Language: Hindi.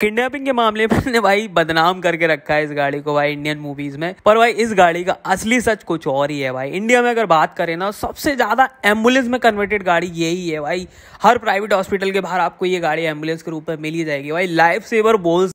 किडनैपिंग के मामले में भाई बदनाम करके रखा है इस गाड़ी को भाई इंडियन मूवीज में पर भाई इस गाड़ी का असली सच कुछ और ही है भाई इंडिया में अगर बात करें ना सबसे ज्यादा एम्बुलेंस में कन्वर्टेड गाड़ी यही है भाई हर प्राइवेट हॉस्पिटल के बाहर आपको ये गाड़ी एम्बुलेंस के रूप में मिली जाएगी भाई लाइफ सेवर बोल्स